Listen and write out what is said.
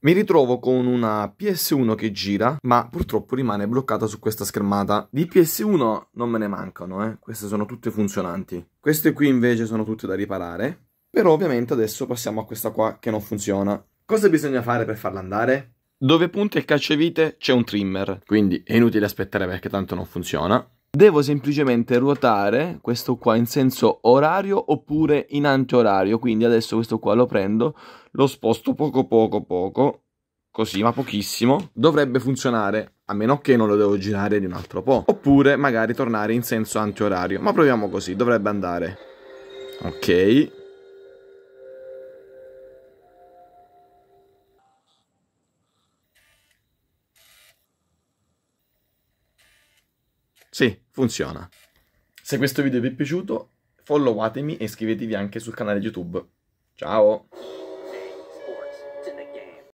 Mi ritrovo con una PS1 che gira, ma purtroppo rimane bloccata su questa schermata. Di PS1 non me ne mancano, eh? queste sono tutte funzionanti. Queste qui invece sono tutte da riparare, però ovviamente adesso passiamo a questa qua che non funziona. Cosa bisogna fare per farla andare? Dove punta il cacciavite c'è un trimmer, quindi è inutile aspettare perché tanto non funziona. Devo semplicemente ruotare questo qua in senso orario oppure in antiorario, quindi adesso questo qua lo prendo, lo sposto poco poco poco, così ma pochissimo, dovrebbe funzionare, a meno che non lo devo girare di un altro po', oppure magari tornare in senso antiorario, ma proviamo così, dovrebbe andare. Ok, funziona. Se questo video vi è piaciuto, followatemi e iscrivetevi anche sul canale YouTube. Ciao!